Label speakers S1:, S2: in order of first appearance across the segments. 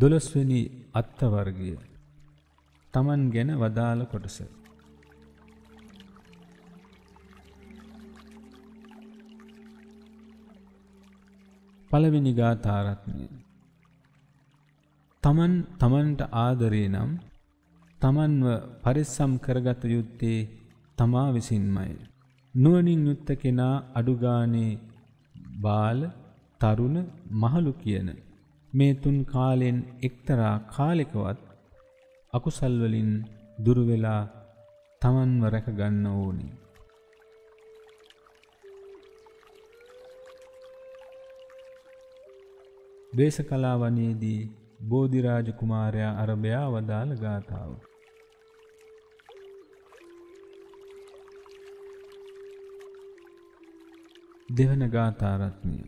S1: දොළොස්වෙනි අත්තවර්ගය තමන් ගැන වදාළ කොටස පළවෙනි ගාථාරත්නය තමන් තමන්ට ආදරේ නම් තමන්ව පරිස්සම් කරගත යුත්තේ තමා විසින්මයි. නුවනින් යුත්ත කෙනා අඩුගානේ බාල තරුණ මහලු කියන මේ තුන් කාලෙන් එක්තරා කාලෙකවත් අකුසල් වලින් දුර වෙලා තමන්ව රැක ගන්න ඕනේ. දේශ කලාවනයේදී බෝධිරාජ කුමාරයා අරභයා වදාළ ගාථාව. දෙවන ගාථාරත්නය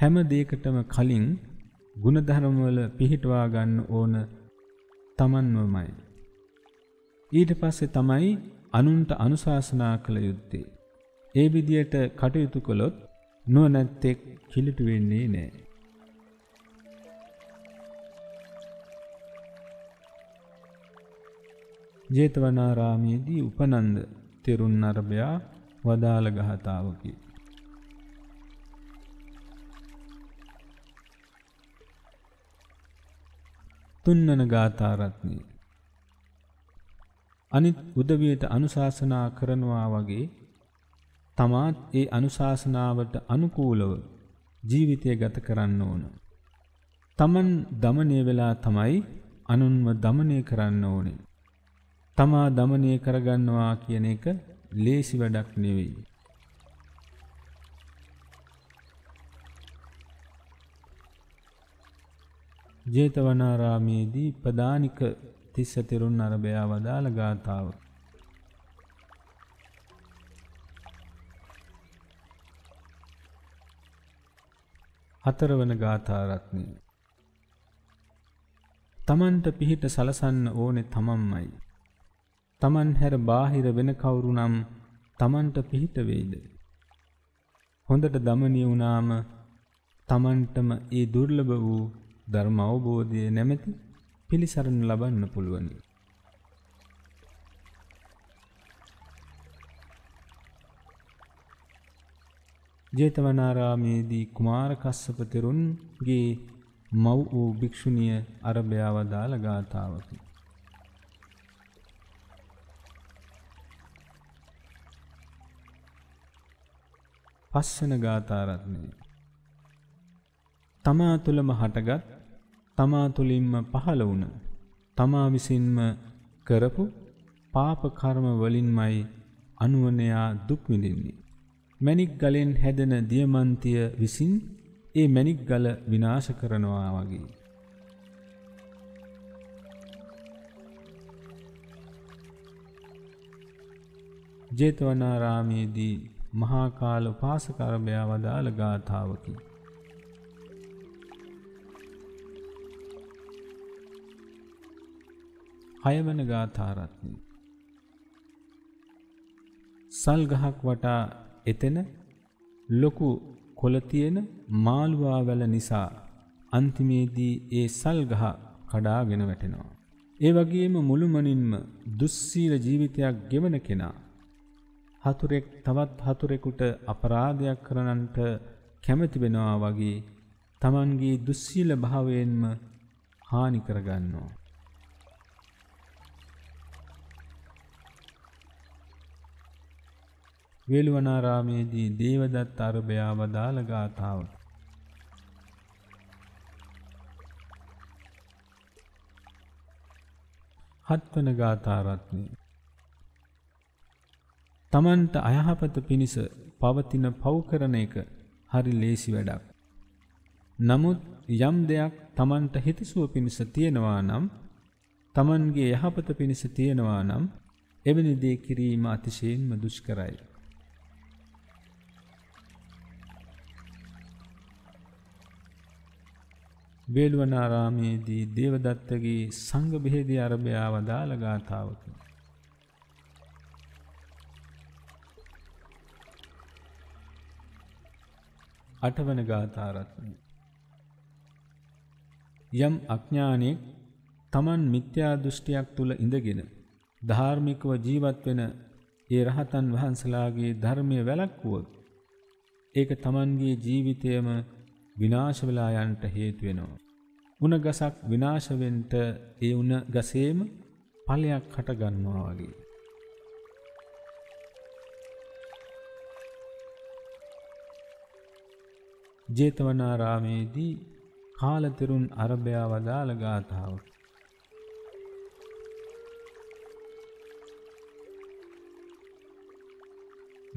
S1: හැම දෙයකටම කලින් ಗುಣධර්ම වල පිහිටවා ගන්න ඕන තමන්වමයි. ඊට පස්සේ තමයි අනුන්ට අනුශාසනා කළ යුත්තේ. ඒ විදියට කටයුතු කළොත් නුවණැත්තෙක් කිලිටු වෙන්නේ නැහැ. ජේතවනාරාමේදී උපනන්ද තෙරුන් අරබයා වදාළ ගහතාවකි. තුන්වන ගාථාරත්නය. අනිත් උදවියට අනුශාසනා කරනවා වගේ තමාත් ඒ අනුශාසනාවට අනුකූලව ජීවිතය ගත කරන්න ඕන. තමන් දමනය වෙලා තමයි අනුන්ව දමනය කරන්න ඕනේ. තමා දමනය කරගන්නවා කියන එක ලේසි වැඩක් නෙවෙයි. ජේතවනාරාමේදී ප්‍රධානික තිස්ස තෙරුන් අරභයා වදාළ ගාථාව. හතරවන ගාථාරත්නය තමන්ට පිහිට සලසන්න ඕනෙ තමම්මයි. තමන් හැර බාහිර වෙන කවුරු නම් තමන්ට පිහිට වෙයිද. හොඳට දමනය වුණාම තමන්ටම ඒ දුර්ලභ වූ ධර්ම අවබෝධය නැමැති පිළිසරණ ලබන්න පුළුවනි. ජේතවනාරාමේදී කුමාර කස්සප තෙරුන්ගේ මව් වූ භික්ෂුණිය අරබයා වදාළ ගාථාවකි. පස්සන ගාථාරත්නය තමා තුළම හටගත් තමා තුළින්ම පහළ වුණ තමා විසින්ම කරපු පාප කර්ම වලින්මයි අනුවනයා දුක් විඳින්නේ. මණික් ගලෙන් හැදෙන දියමන්තිය විසින් ඒ මණික් ගල විනාශ කරනවා වගේ. ජේතවනාරාමේදී මහා කාල උපාසකර්මයා වදාළ ගාථාවකි. හයවන ගාථාරත්නය. සල් ගහක් වටා එතෙන ලොකු කොලතියෙන මාළුවාවැල නිසා අන්තිමේදී ඒ සල් ගහ කඩාගෙන වැටෙනවා. ඒ වගේම මුළුමනින්ම දුස්සීල ජීවිතයක් ගෙවන කෙනා හතුරෙක් තවත් හතුරෙකුට අපරාධයක් කරනන්ට කැමති වෙනවා වගේ තමන්ගේ දුස්සීල භාවයෙන්ම හානි කරගන්නවා. වේළුවනාරාමේදී දේවදත් අරභයා වදාළ ගාථාව. හත්වන ගාථාරත්නය. තමන්ට අයහපත පිණිස පවතින පව්කරන එක හරි ලේසි වැඩක්. නමුත් යම් දෙයක් තමන්ට හිතසුව පිණිස තියෙනවා නම් තමන්ගේ යහපත පිණිස තියෙනවා නම් එවැනි දේ කිරීම අතිශයෙන්ම දුෂ්කරයි. වේළුවනාරාමේදී දේවදත්තගේ සංඝ බෙහෙදේ අරබයා වදාළ ගාථාවක අටවන ගාථාරත්නය යම් අඥානෙ තමන් මිත්‍යා දෘෂ්ටියක් තුල ඉඳගෙන ධාර්මිකව ජීවත් වෙන ඒ රහතන් වහන්සලාගේ ධර්මය වැළක්වුවොත් ඒක තමන්ගේ ජීවිතයම විනාශ වෙලා යන්නට හේතු වෙනවා. උණ ගසක් විනාශ වෙන්න ඒ උණ ගසේම ඵලයක් හට ගන්නවා වගේ. ජේතවනාරාමේදී කාලතරුන් අරබයා වදාළ ගාථාව.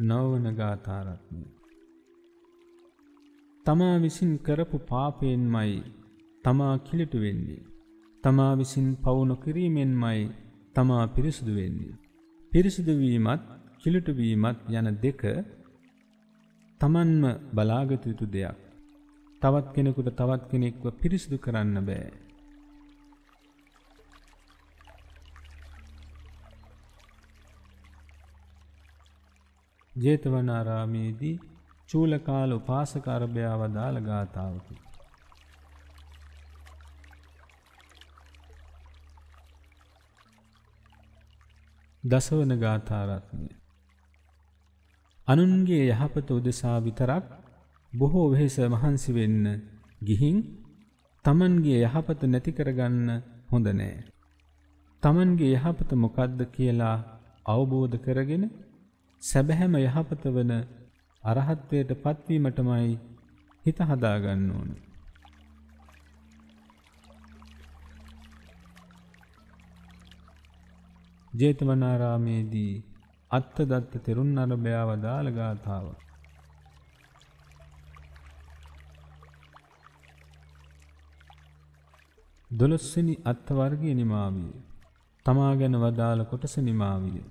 S1: නවන ගාථාරත්නය තමා විසින් කරපු පාපයෙන්මයි තමා කිලිටු වෙන්නේ. තමා විසින් පවුණු කිරීමෙන්මයි තමා පිරිසුදු වෙන්නේ. පිරිසිදුවීමත් කිලිටුවීමත් යන දෙක තමන්ම බලාගතයුතු දෙයක්. තවත් කෙනෙකුට තවත් කෙනෙක්ව පිරිසිදු කරන්න බෑ. ජේතවනාරාමේදී චූලකාල උපාසකර්භයාව දාළ ගාථාවකි. දසවන ගාථාරත්නය අනුන්ගේ යහපත උදෙසා විතරක් බොහෝ වෙහෙස මහන්සි වෙන්න ගිහින් තමන්ගේ යහපත නැති කරගන්න හොඳ නෑ. තමන්ගේ යහපත මොකද්ද කියලා අවබෝධ කරගෙන සැබැහැම යහපත වන අරහත්ත්වයට පත්වීමටමයි හිත හදාගන්න ඕන. ජේතවනාරාමේදී අත්තදත්ත තෙරුන් අරභයා වදාළ ගාථාව. දොළොස්සනි අත්වර්ගය නිමාවිය. තමා ගැන වදාළ කොටස නිමාවිය.